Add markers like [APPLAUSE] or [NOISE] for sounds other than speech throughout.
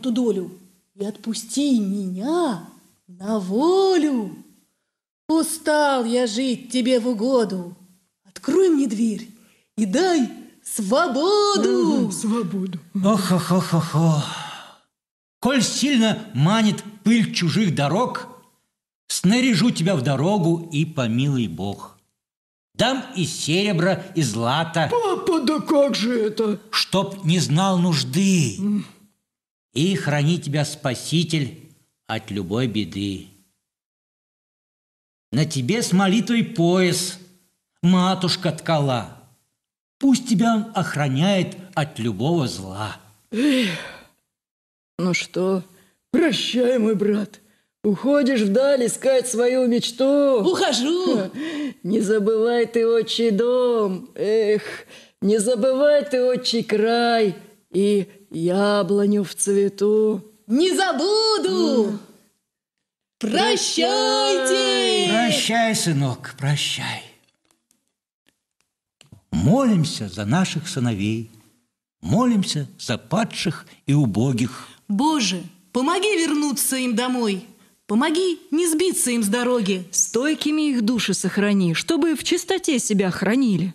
эту долю и отпусти меня на волю. Устал я жить тебе в угоду. Открой мне дверь и дай свободу. свободу. о хо хо хо Коль сильно манит пыль чужих дорог, Снаряжу тебя в дорогу и помилуй Бог. Дам и серебра, и злата. Папа, да как же это? Чтоб не знал нужды и храни тебя Спаситель от любой беды. На тебе с молитвой пояс матушка ткала, пусть тебя он охраняет от любого зла. Эх, ну что, прощай, мой брат, уходишь вдаль искать свою мечту. Ухожу. [LAUGHS] Не забывай ты отчий дом, эх, не забывай ты отчий край и яблоню в цвету. Не забуду! Прощайте! Прощай, сынок, прощай. Молимся за наших сыновей, молимся за падших и убогих. Боже, помоги вернуться им домой, помоги не сбиться им с дороги. Стойкими их души сохрани, чтобы в чистоте себя хранили.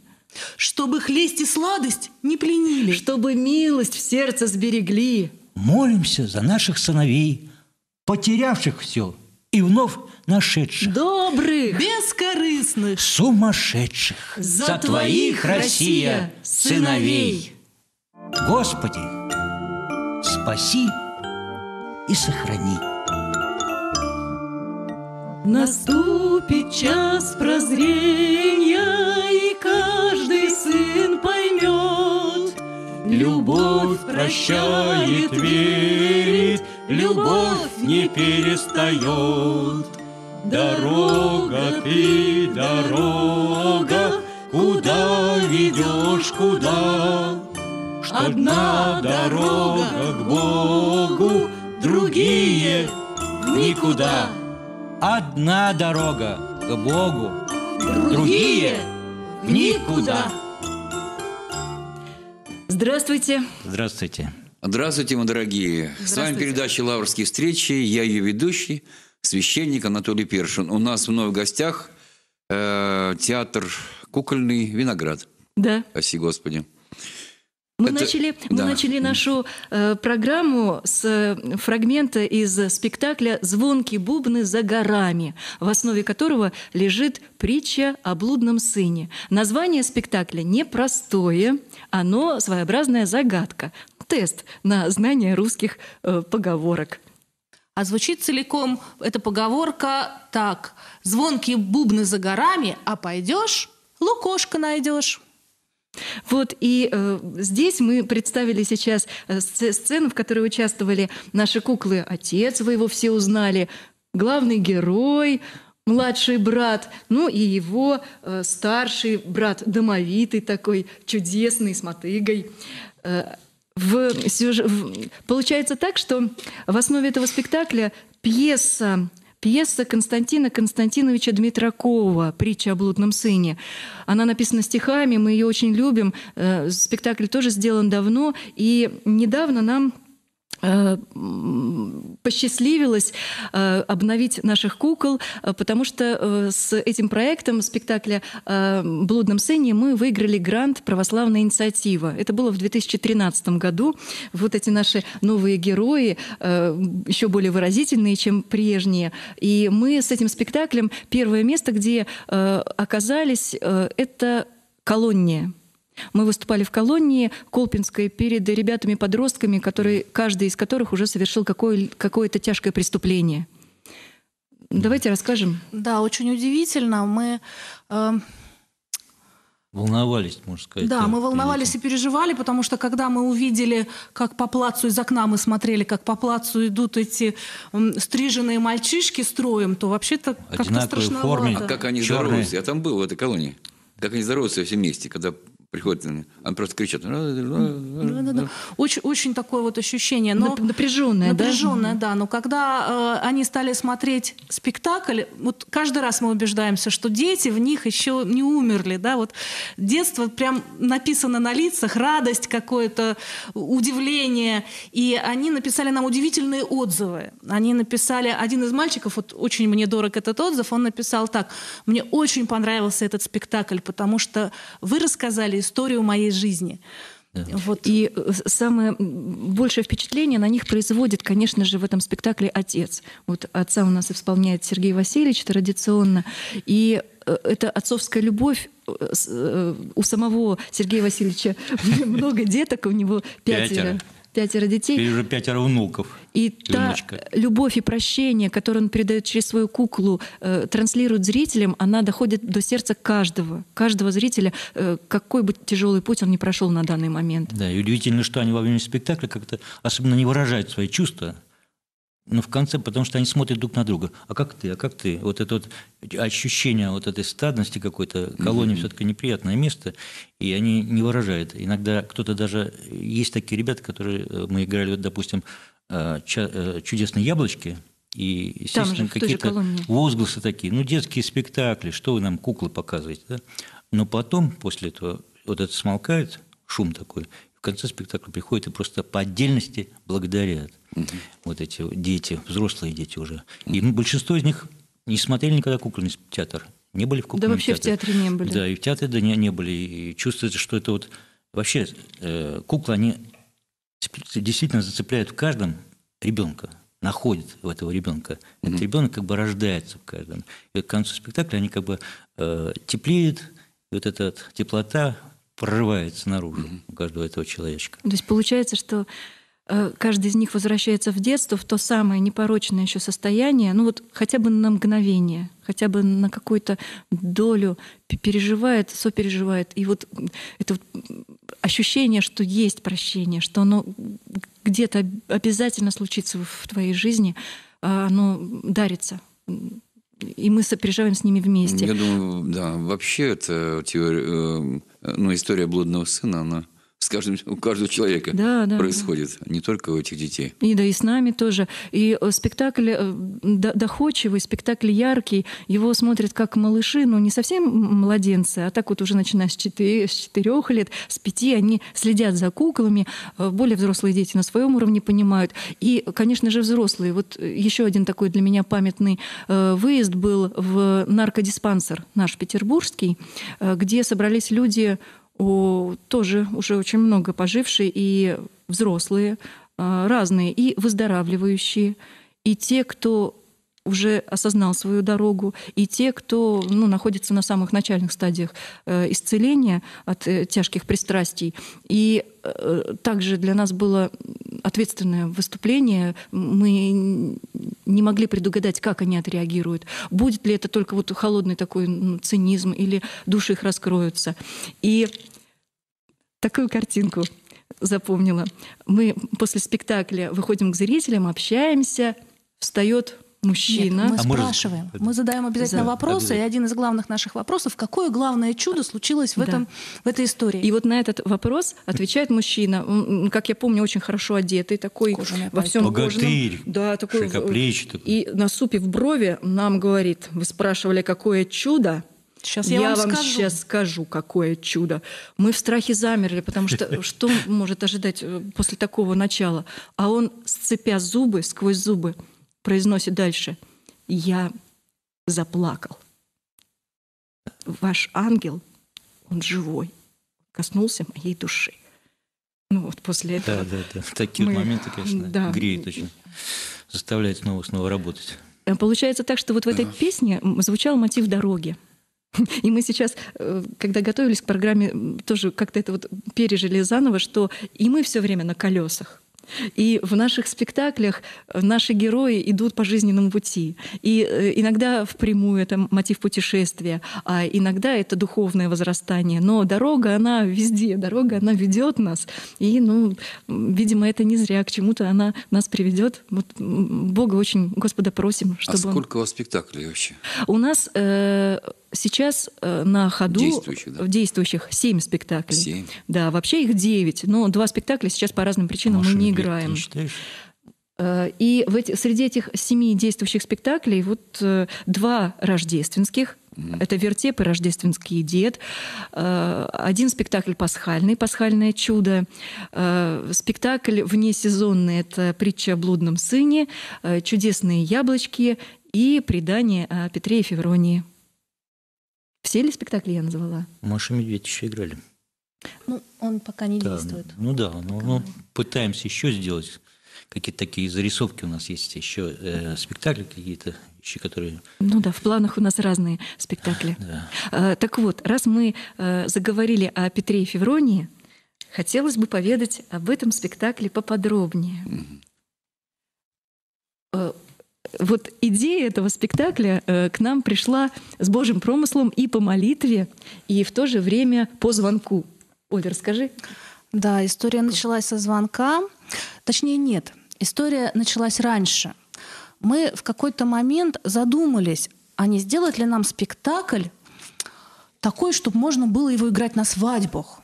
Чтобы хлесть и сладость не пленили. Чтобы милость в сердце сберегли. Молимся за наших сыновей, потерявших все и вновь нашедших. Добрых, бескорыстных, сумасшедших. За, за твоих, Россия, сыновей. Господи, спаси и сохрани. Наступит час прозрения, и каждый сын поймет. Любовь прощает, верит, любовь не перестает. Дорога ты, дорога, куда ведешь, куда? Одна дорога к Богу, другие никуда. Одна дорога к Богу, другие в никуда. Здравствуйте. Здравствуйте. Здравствуйте, мои дорогие. Здравствуйте. С вами передача «Лаврские встречи». Я ее ведущий, священник Анатолий Першин. У нас вновь в гостях э, театр «Кукольный виноград». Да. Спаси Господи. Мы, это... начали, мы да. начали нашу э, программу с э, фрагмента из спектакля «Звонкие бубны за горами», в основе которого лежит притча о блудном сыне. Название спектакля непростое, оно своеобразная загадка, тест на знание русских э, поговорок. А звучит целиком эта поговорка так. «Звонкие бубны за горами, а пойдешь – лукошка найдешь». Вот, и э, здесь мы представили сейчас э, сцену, в которой участвовали наши куклы. Отец, вы его все узнали, главный герой, младший брат, ну и его э, старший брат, домовитый такой, чудесный, с мотыгой. Э, в, сюж... в... Получается так, что в основе этого спектакля пьеса Пьеса Константина Константиновича Дмитракова «Притча о блудном сыне». Она написана стихами, мы ее очень любим. Э, спектакль тоже сделан давно. И недавно нам Э, посчастливилось э, обновить наших кукол, э, потому что с этим проектом спектакля «Блудном сыне» мы выиграли грант «Православная инициатива». Это было в 2013 году. Вот эти наши новые герои, еще более выразительные, чем прежние. И мы с этим спектаклем первое место, где оказались, это колония мы выступали в колонии Колпинской перед ребятами-подростками, которые, каждый из которых уже совершил какое, какое-то тяжкое преступление. Давайте расскажем. Да, очень удивительно. Мы э... Волновались, можно сказать. Да, мы волновались и переживали, потому что когда мы увидели, как по плацу из окна мы смотрели, как по плацу идут эти стриженные мальчишки строем, то вообще-то как-то страшновато. Форме. А как они Черные. здороваются? Я там был в этой колонии. Как они здороваются все вместе, когда приходит, он просто кричит. Ну, ну, ну, очень, очень такое вот ощущение. Но, напряженное, да? Напряженное, да? да. Но когда э, они стали смотреть спектакль, вот каждый раз мы убеждаемся, что дети в них еще не умерли. Да? Вот детство прям написано на лицах, радость какое-то, удивление. И они написали нам удивительные отзывы. Они написали, один из мальчиков, вот очень мне дорог этот отзыв, он написал так, мне очень понравился этот спектакль, потому что вы рассказали историю моей жизни. Вот. И э, самое большее впечатление на них производит, конечно же, в этом спектакле отец. Вот отца у нас исполняет Сергей Васильевич традиционно. И э, это отцовская любовь э, у самого Сергея Васильевича [LAUGHS] много деток, у него пятеро. пятеро пятеро детей. Теперь уже пятеро внуков. И Юночка. та любовь и прощение, которое он передает через свою куклу, э, транслирует зрителям, она доходит до сердца каждого, каждого зрителя, э, какой бы тяжелый путь он ни прошел на данный момент. Да, и удивительно, что они во время спектакля как-то особенно не выражают свои чувства ну в конце, потому что они смотрят друг на друга. А как ты? А как ты? Вот это вот ощущение вот этой стадности какой-то, колония mm-hmm. все-таки неприятное место, и они не выражают. Иногда кто-то даже... Есть такие ребята, которые... Э, мы играли, вот, допустим, э, э, «Чудесные яблочки», и, естественно, какие-то возгласы такие. Ну, детские спектакли, что вы нам куклы показываете, да? Но потом, после этого, вот это смолкает, шум такой, в конце спектакля приходят и просто по отдельности благодарят угу. вот эти дети, взрослые дети уже. И ну, большинство из них не смотрели никогда кукольный театр, не были в кукольном Да вообще театре. в театре не были. Да, и в театре да, не, не были. И чувствуется, что это вот... Вообще э, куклы, они действительно зацепляют в каждом ребенка, находят в этого ребенка. Mm-hmm. ребенок как бы рождается в каждом. И к концу спектакля они как бы э, теплеют, и вот эта теплота прорывается наружу mm у каждого этого человечка. То есть получается, что Э, каждый из них возвращается в детство, в то самое непорочное еще состояние, ну вот хотя бы на мгновение, хотя бы на какую-то долю переживает, сопереживает. И вот это вот ощущение, что есть прощение, что оно где-то обязательно случится в твоей жизни, а, оно дарится и мы сопереживаем с ними вместе. Я думаю, да, вообще это теория, э, э, ну, история блудного сына, она с каждым, у каждого человека да, да, происходит, да. не только у этих детей. И да, и с нами тоже. И э, спектакль э, доходчивый, спектакль яркий, его смотрят как малыши, ну не совсем младенцы, а так вот уже начиная с четырех лет, с пяти они следят за куклами, э, более взрослые дети на своем уровне понимают. И, конечно же, взрослые. Вот еще один такой для меня памятный выезд был в наркодиспансер наш петербургский, где собрались люди о, тоже уже очень много пожившие и взрослые, а, разные, и выздоравливающие, и те, кто уже осознал свою дорогу, и те, кто ну, находится на самых начальных стадиях э, исцеления от э, тяжких пристрастий. И э, также для нас было ответственное выступление. Мы не могли предугадать, как они отреагируют. Будет ли это только вот холодный такой ну, цинизм, или души их раскроются. И такую картинку запомнила. Мы после спектакля выходим к зрителям, общаемся, встает мужчина. Нет, мы а спрашиваем, мы, мы задаем обязательно да, вопросы, обязательно. и один из главных наших вопросов, какое главное чудо случилось в, да. этом, в этой истории? И вот на этот вопрос отвечает мужчина, как я помню, очень хорошо одетый, такой Кожаный во всем Богатырь, кожаном. Да, такой. Э, широкоплечий. И на супе в брови нам говорит, вы спрашивали, какое чудо? Сейчас я, я вам, вам сейчас скажу, какое чудо. Мы в страхе замерли, потому что [LAUGHS] что может ожидать э, после такого начала? А он, сцепя зубы, сквозь зубы, произносит дальше. Я заплакал. Ваш ангел, он живой, коснулся моей души. Ну вот после этого. Да, да, да. Такие мы... моменты, конечно, да. греют очень. Заставляет снова снова работать. Э, получается так, что вот в этой песне звучал мотив дороги. [LAUGHS] И мы сейчас, э, когда готовились к программе, тоже как-то это вот пережили заново, что и мы все время на колесах. И в наших спектаклях э, наши герои идут по жизненному пути. И э, иногда впрямую это мотив путешествия, а иногда это духовное возрастание. Но дорога, она везде, дорога, она ведет нас. И, ну, видимо, это не зря, к чему-то она нас приведет. Вот Бога очень, Господа просим, а чтобы... А сколько он... у вас спектаклей вообще? У нас э, Сейчас э, на ходу действующих, да? действующих 7 спектаклей. 7. Да, вообще их 9, но два спектакля сейчас по разным причинам Маша, мы не играем. Ты считаешь? Э, и в эти, среди этих семи действующих спектаклей вот э, два рождественских. Mm-hmm. Это «Вертеп» и «Рождественский дед». Один спектакль пасхальный, «Пасхальное чудо». Спектакль внесезонный – это «Притча о блудном сыне», «Чудесные яблочки» и «Предание о Петре и Февронии». Все ли спектакли я назвала? Маша и Медведь еще играли. Ну, он пока не да, действует. Ну да, ну, пока ну, ну, пытаемся еще сделать какие-то такие зарисовки у нас есть еще э, спектакли какие-то еще которые ну да в планах у нас разные спектакли да. а, так вот раз мы э, заговорили о Петре и Февронии хотелось бы поведать об этом спектакле поподробнее mm-hmm вот идея этого спектакля э, к нам пришла с Божьим промыслом и по молитве, и в то же время по звонку. Оля, расскажи. Да, история началась со звонка. Точнее, нет, история началась раньше. Мы в какой-то момент задумались, а не сделать ли нам спектакль такой, чтобы можно было его играть на свадьбах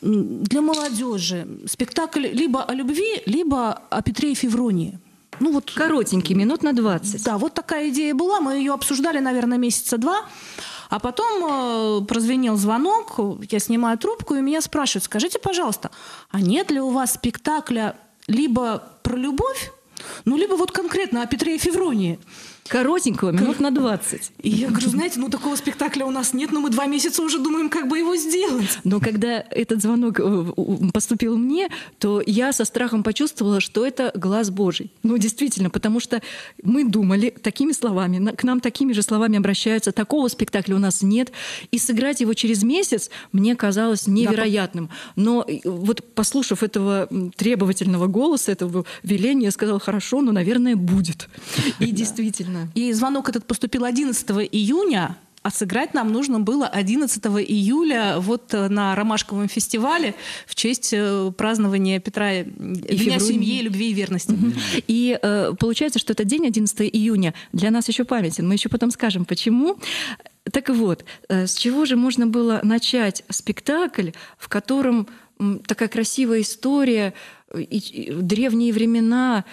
для молодежи спектакль либо о любви, либо о Петре и Февронии. Ну вот коротенький, минут на 20. Да, вот такая идея была. Мы ее обсуждали, наверное, месяца два. А потом э, прозвенел звонок, я снимаю трубку, и меня спрашивают, скажите, пожалуйста, а нет ли у вас спектакля либо про любовь, ну, либо вот конкретно о Петре и Февронии? коротенького, минут на 20. И я говорю, знаете, ну такого спектакля у нас нет, но мы два месяца уже думаем, как бы его сделать. Но когда этот звонок э, поступил мне, то я со страхом почувствовала, что это глаз Божий. Ну, действительно, потому что мы думали такими словами, к нам такими же словами обращаются, такого спектакля у нас нет, и сыграть его через месяц мне казалось невероятным. Но э, вот послушав этого требовательного голоса, этого веления, я сказала, хорошо, но, наверное, будет. И действительно, Наверное. И звонок этот поступил 11 июня, а сыграть нам нужно было 11 июля вот э, на Ромашковом фестивале в честь э, празднования Петра и Дня семьи, любви и верности. Угу. И э, получается, что этот день, 11 июня, для нас еще памятен. Мы еще потом скажем, почему. Так вот, э, с чего же можно было начать спектакль, в котором такая красивая история, э, и, и древние времена,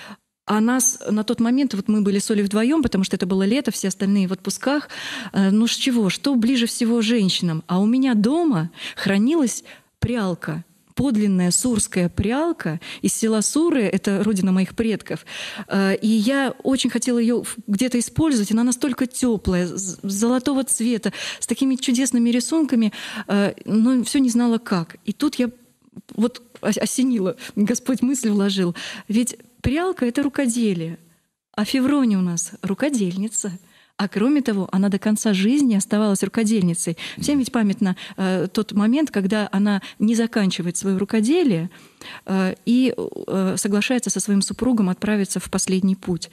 а нас на тот момент, вот мы были с Олей вдвоем, потому что это было лето, все остальные в отпусках. Э, ну с чего? Что ближе всего женщинам? А у меня дома хранилась прялка подлинная сурская прялка из села Суры, это родина моих предков. Э, и я очень хотела ее где-то использовать. Она настолько теплая, золотого цвета, с такими чудесными рисунками, э, но все не знала как. И тут я вот осенила, Господь мысль вложил. Ведь Прялка — это рукоделие. А Феврония у нас рукодельница. А кроме того, она до конца жизни оставалась рукодельницей. Всем ведь памятно э, тот момент, когда она не заканчивает свое рукоделие э, и э, соглашается со своим супругом отправиться в последний путь.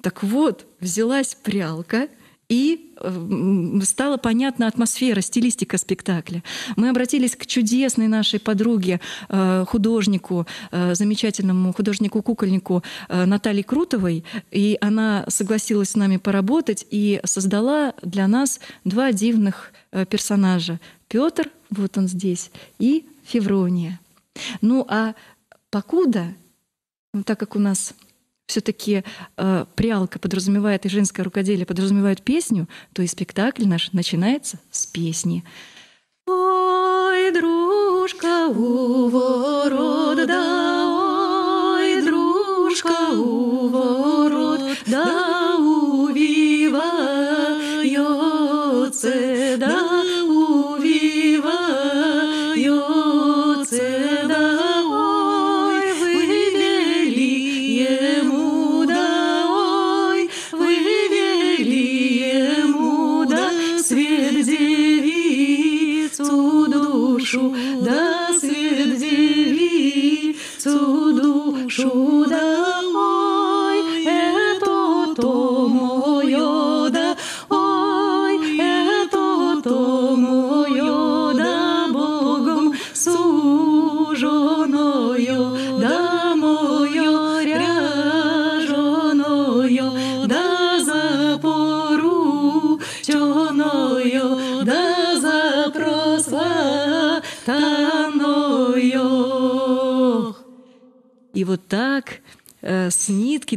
Так вот, взялась прялка — и э, стала понятна атмосфера, стилистика спектакля. Мы обратились к чудесной нашей подруге, э, художнику, э, замечательному художнику-кукольнику Наталье Крутовой, и она согласилась с нами поработать и создала для нас два дивных персонажа. Петр, вот он здесь, и Феврония. Ну а покуда, ну, так как у нас все-таки э, прялка подразумевает и женское рукоделие подразумевает песню, то и спектакль наш начинается с песни. Ой, дружка у ворот, да, ой, дружка у ворот, да.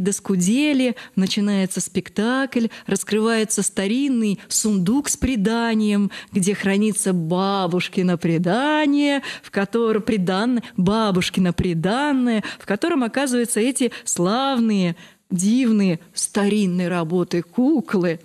Доски доскудели, начинается спектакль, раскрывается старинный сундук с преданием, где хранится бабушкино предание, в котором преданное, бабушкино преданное, в котором, оказываются эти славные дивные старинные работы куклы,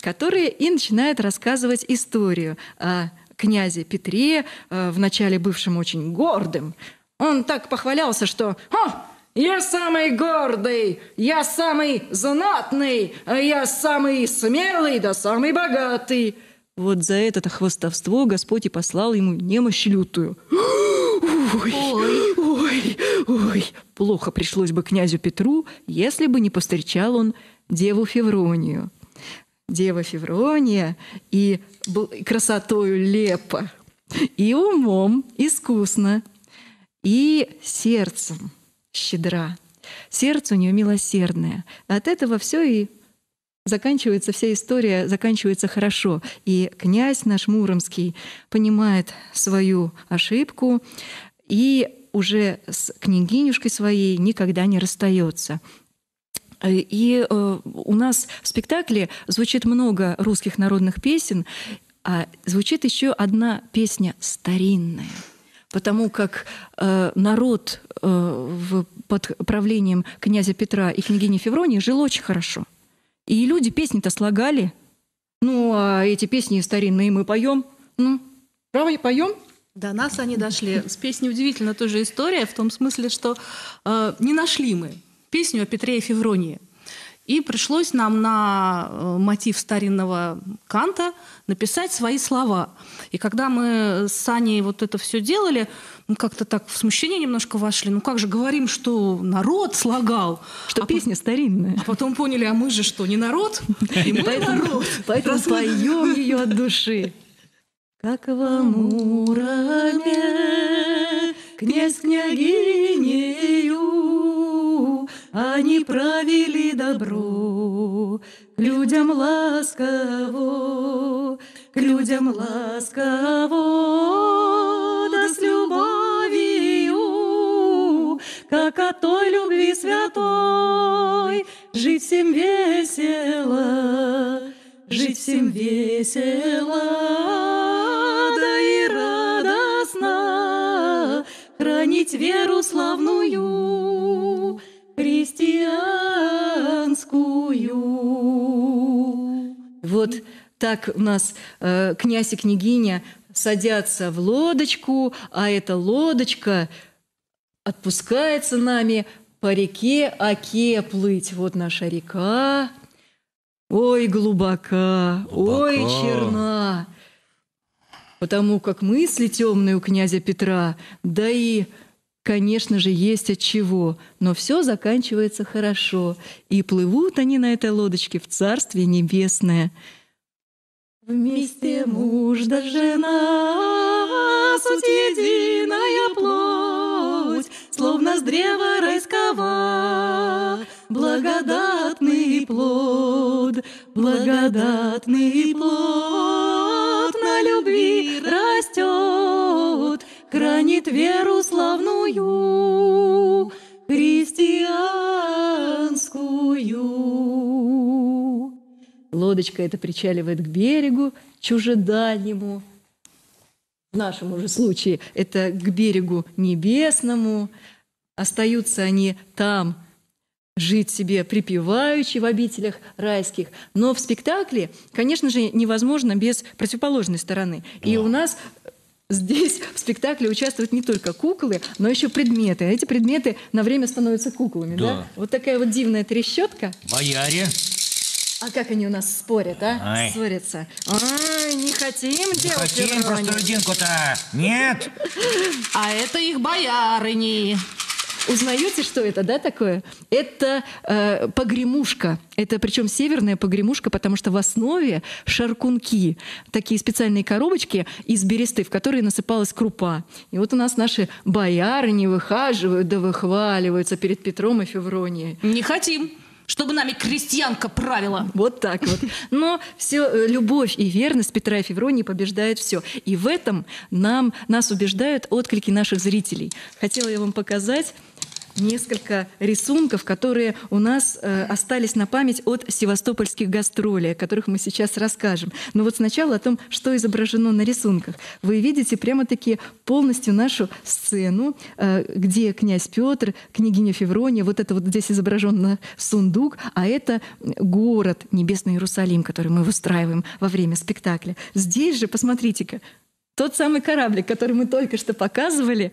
которые и начинают рассказывать историю о князе Петре, э, вначале бывшем очень гордым. Он так похвалялся, что «О, я самый гордый, я самый знатный, а я самый смелый да самый богатый. Вот за это-то хвостовство Господь и послал ему немощь лютую. Ой, ой, ой, ой. Плохо пришлось бы князю Петру, если бы не повстречал он деву Февронию. Дева Феврония и красотою лепо, и умом искусно, и сердцем – щедра, сердце у нее милосердное. От этого все и заканчивается, вся история заканчивается хорошо. И князь наш Муромский понимает свою ошибку и уже с княгинюшкой своей никогда не расстается. Э, и э, у нас в спектакле звучит много русских народных песен, а звучит еще одна песня старинная — потому как э, народ э, под правлением князя Петра и княгини Февронии жил очень хорошо. И люди песни-то слагали. Ну, а эти песни старинные мы поем. Ну, правда, поем? До нас они дошли. С песней удивительно тоже история, в том смысле, что э, не нашли мы песню о Петре и Февронии. И пришлось нам на э, мотив старинного Канта написать свои слова. И когда мы с Саней вот это все делали, мы как-то так в смущение немножко вошли. Ну как же говорим, что народ слагал. Что а песня по... старинная. А потом поняли, а мы же что, не народ? И мы народ. [LAUGHS] Поэтому поем ее от души. Как во Амурове князь княгиня они правили добро, к людям ласково, к людям ласково, да с любовью, как от той любви святой, жить всем весело, жить всем весело, да и радостно хранить веру славную христианскую. Вот так у нас э, князь и княгиня садятся в лодочку, а эта лодочка отпускается нами по реке Оке плыть. Вот наша река. Ой, глубока, глубока. ой, черна. Потому как мысли темные у князя Петра, да и Конечно же, есть от чего, но все заканчивается хорошо, и плывут они на этой лодочке в Царствие Небесное. Вместе муж да жена, суть единая плоть, Словно с древа райского, благодатный плод, Благодатный плод на любви растет хранит веру славную, христианскую. Лодочка эта причаливает к берегу, чужедальнему, в нашем уже случае это к берегу небесному, остаются они там жить себе припеваючи в обителях райских. Но в спектакле, конечно же, невозможно без противоположной стороны. И у нас Здесь в спектакле участвуют не только куклы, но еще предметы. Эти предметы на время становятся куклами, да? да? Вот такая вот дивная трещотка. Бояре. А как они у нас спорят, а? Ай. Ссорятся. Ай, не хотим не делать хотим простолюдинку-то. Нет. [LAUGHS] А это их боярыни. Узнаете, что это, да, такое? Это э, погремушка. Это причем северная погремушка, потому что в основе шаркунки, такие специальные коробочки из бересты, в которые насыпалась крупа. И вот у нас наши бояры не выхаживают, да выхваливаются перед Петром и Февронией. Не хотим чтобы нами крестьянка правила. Вот так вот. Но все, э, любовь и верность Петра и Февронии побеждает все. И в этом нам, нас убеждают отклики наших зрителей. Хотела я вам показать несколько рисунков, которые у нас э, остались на память от севастопольских гастролей, о которых мы сейчас расскажем. Но вот сначала о том, что изображено на рисунках. Вы видите прямо-таки полностью нашу сцену, э, где князь Петр, княгиня Феврония, вот это вот здесь изображен сундук, а это город Небесный Иерусалим, который мы выстраиваем во время спектакля. Здесь же, посмотрите-ка, тот самый кораблик, который мы только что показывали.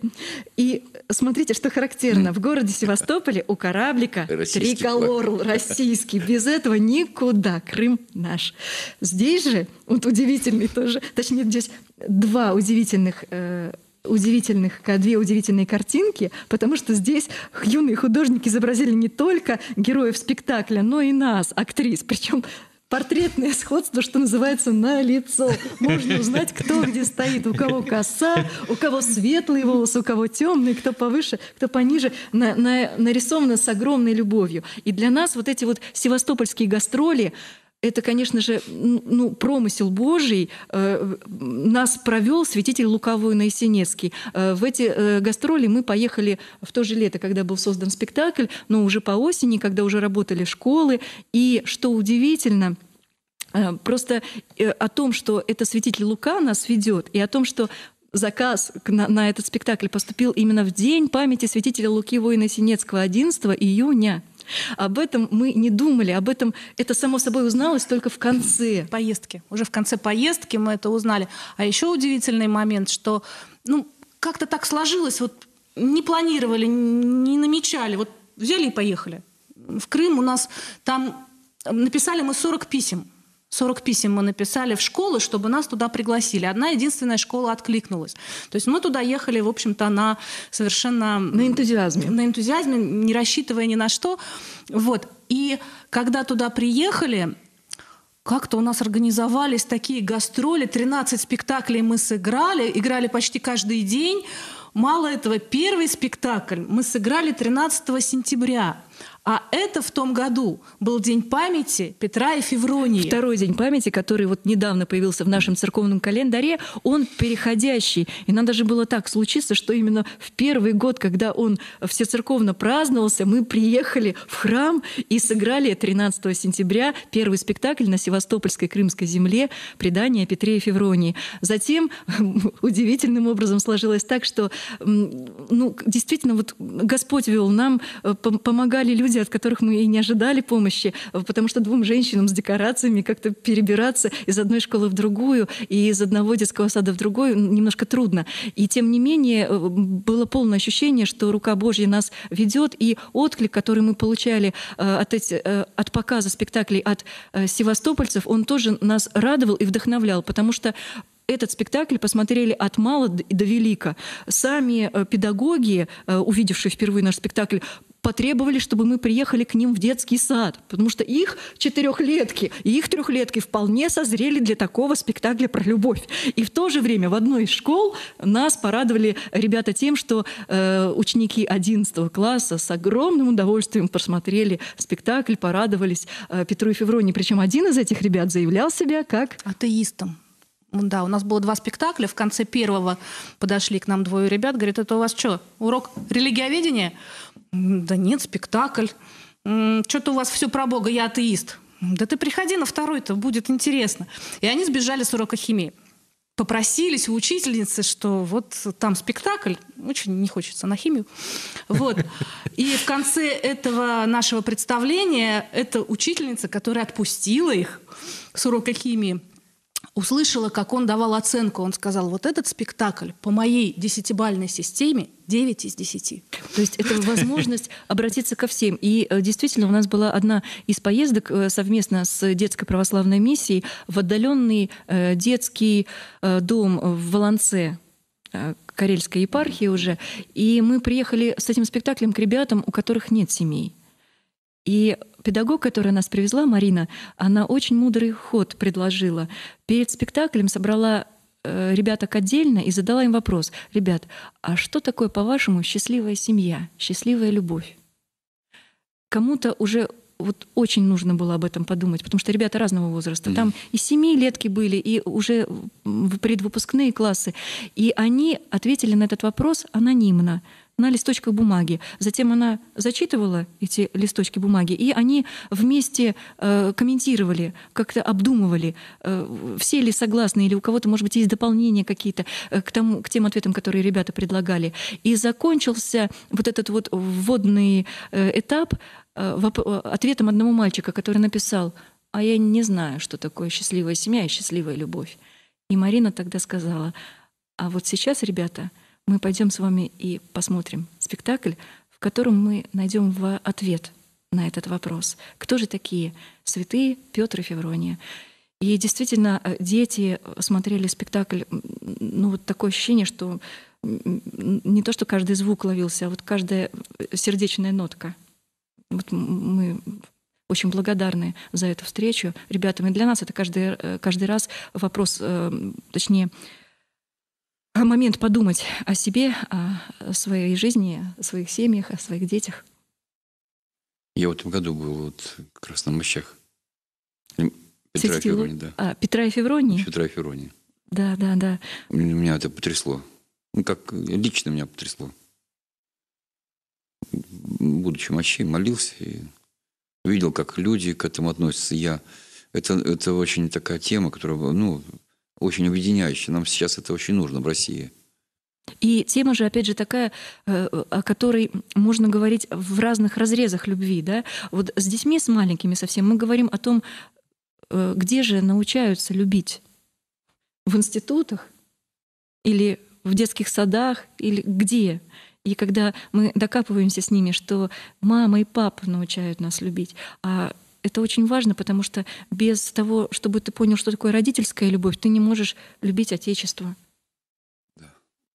И смотрите, что характерно. В городе Севастополе у кораблика триколор российский. Без этого никуда. Крым наш. Здесь же, вот удивительный тоже, точнее, здесь два удивительных э, удивительных, две удивительные картинки, потому что здесь юные художники изобразили не только героев спектакля, но и нас, актрис. Причем портретное сходство, что называется, на лицо. Можно узнать, кто где стоит, у кого коса, у кого светлые волосы, у кого темные, кто повыше, кто пониже, на, на, нарисовано с огромной любовью. И для нас вот эти вот севастопольские гастроли, это, конечно же, ну, промысел Божий. Э, нас провел святитель Луковой Наисенецкий. Э, в эти э, гастроли мы поехали в то же лето, когда был создан спектакль, но уже по осени, когда уже работали школы. И, что удивительно, просто о том, что это святитель Лука нас ведет, и о том, что заказ на, на этот спектакль поступил именно в день памяти святителя Луки Воина Синецкого 11 июня – об этом мы не думали, об этом это само собой узналось только в конце. Поездки. Уже в конце поездки мы это узнали. А еще удивительный момент, что ну, как-то так сложилось, вот не планировали, не намечали, вот взяли и поехали. В Крым у нас там написали мы 40 писем 40 писем мы написали в школы, чтобы нас туда пригласили. Одна единственная школа откликнулась. То есть мы туда ехали, в общем-то, на совершенно... На энтузиазме. На энтузиазме, не рассчитывая ни на что. Вот. И когда туда приехали, как-то у нас организовались такие гастроли, 13 спектаклей мы сыграли, играли почти каждый день. Мало этого, первый спектакль мы сыграли 13 сентября. А это в том году был День памяти Петра и Февронии. Второй День памяти, который вот недавно появился в нашем церковном календаре, он переходящий. И нам даже было так случиться, что именно в первый год, когда он всецерковно праздновался, мы приехали в храм и сыграли 13 сентября первый спектакль на Севастопольской Крымской земле «Предание Петре и Февронии». Затем [LAUGHS] удивительным образом сложилось так, что ну, действительно вот Господь вел нам, э, помогали люди люди, от которых мы и не ожидали помощи, э, потому что двум женщинам с декорациями как-то перебираться из одной школы в другую и из одного детского сада в другой немножко трудно. И тем не менее э, было полное ощущение, что рука Божья нас ведет, и отклик, который мы получали э, от, эти, от показа спектаклей от севастопольцев, он тоже нас радовал и вдохновлял, потому что этот спектакль посмотрели от мала до велика. Сами педагоги, увидевшие впервые наш спектакль, потребовали, чтобы мы приехали к ним в детский сад, потому что их четырехлетки и их трехлетки вполне созрели для такого спектакля про любовь. И в то же время в одной из школ нас порадовали ребята тем, что э, ученики 11 класса с огромным удовольствием посмотрели спектакль, порадовались э, Петру и Февроне. Причем один из этих ребят заявлял себя как... Атеистом. Да, у нас было два спектакля. В конце первого подошли к нам двое ребят, говорят, это у вас что, урок религиоведения? Да нет, спектакль. Что-то у вас все про Бога, я атеист. Да ты приходи на второй-то, будет интересно. И они сбежали с урока химии. Попросились у учительницы, что вот там спектакль, очень не хочется на химию. Вот. И в конце этого нашего представления эта учительница, которая отпустила их с урока химии, услышала, как он давал оценку. Он сказал, вот этот спектакль по моей десятибальной системе 9 из 10. То есть это [LAUGHS] возможность обратиться ко всем. И э, действительно, у нас была одна из поездок э, совместно с детской православной миссией в отдаленный э, детский дом в Волонце, Карельской епархии уже. И мы приехали с этим спектаклем к ребятам, у которых нет семей. И педагог, которая нас привезла, Марина, она очень мудрый ход предложила. Перед спектаклем собрала э, ребяток отдельно и задала им вопрос. Ребят, а что такое, по-вашему, счастливая семья, счастливая любовь? Кому-то уже вот очень нужно было об этом подумать, потому что ребята разного возраста. Там и семилетки были, и уже предвыпускные классы. И они ответили на этот вопрос анонимно на листочках бумаги. Затем она зачитывала эти листочки бумаги, и они вместе э, комментировали, как-то обдумывали, э, все ли согласны, или у кого-то, может быть, есть дополнения какие-то э, к, тому, к тем ответам, которые ребята предлагали. И закончился вот этот вот вводный э, этап э, э ответом одного мальчика, который написал, а я не знаю, что такое счастливая семья и счастливая любовь. И Марина тогда сказала, а вот сейчас, ребята, мы пойдем с вами и посмотрим спектакль, в котором мы найдем в ответ на этот вопрос. Кто же такие святые Петр и Феврония? И действительно, э, дети смотрели спектакль, ну вот такое ощущение, что не то, что каждый звук ловился, а вот каждая э, сердечная нотка. Вот мы очень благодарны за эту встречу ребятам. И для нас это каждый, э, каждый раз вопрос, точнее, момент подумать о себе, о своей жизни, о своих семьях, о своих детях. Я в этом году был вот в Красном Красномощах. Петра Феврони, да. А, Петра и Феврони? Петра и Феврони. Да, да, да. Меня это потрясло. Ну, как лично меня потрясло. Будучи мощей, молился и видел, как люди к этому относятся. Я... Это, это очень такая тема, которая, ну, очень объединяющее. Нам сейчас это очень нужно в России. И тема же, опять же, такая, э, о которой можно говорить в разных разрезах любви. Да? Вот с детьми, с маленькими совсем, мы говорим о том, э, где же научаются любить. В институтах или в детских садах, или где? И когда мы докапываемся с ними, что мама и папа научают нас любить, а это очень важно, потому что без того, чтобы ты понял, что такое родительская любовь, ты не можешь любить Отечество.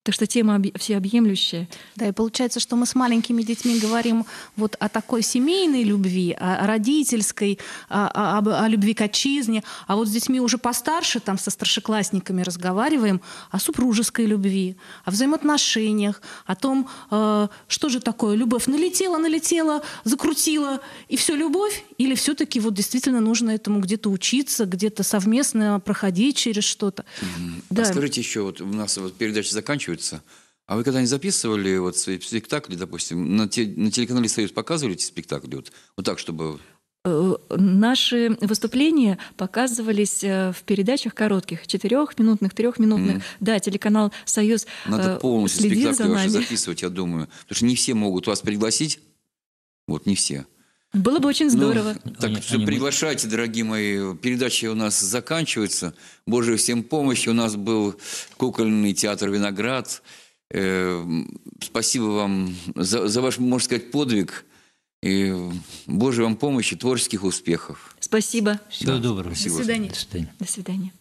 Так что тема всеобъемлющая. Да, и получается, что мы с маленькими детьми говорим вот о такой семейной любви, о родительской, о, о, о любви к отчизне, а вот с детьми уже постарше, там со старшеклассниками разговариваем о супружеской любви, о взаимоотношениях, о том, э, что же такое любовь. Налетела, налетела, закрутила, и все любовь? Или все-таки вот действительно нужно этому где-то учиться, где-то совместно проходить через что-то? Mm-hmm. Да. А скажите еще, вот у нас вот передача заканчивается, заканчивается. А вы когда-нибудь записывали вот свои спектакли, допустим, на, те, на телеканале «Союз» показывали эти спектакли? Вот, вот так, чтобы э, Наши выступления показывались э, в передачах коротких, четырехминутных, трехминутных. Mm. Да, телеканал Союз. Надо э, полностью следит спектакли за нами. записывать, я думаю. Потому что не все могут вас пригласить. Вот, не все. Было бы очень ну, здорово. Ну, так они, что они приглашайте, будут... дорогие мои. Передача у нас заканчивается. Божья всем помощи. У нас был кукольный театр «Виноград». Э, спасибо вам за, за ваш, можно сказать, подвиг. И Божьей вам помощи, творческих успехов. Спасибо. Всего да. доброго. До свидания. До свидания. До свидания.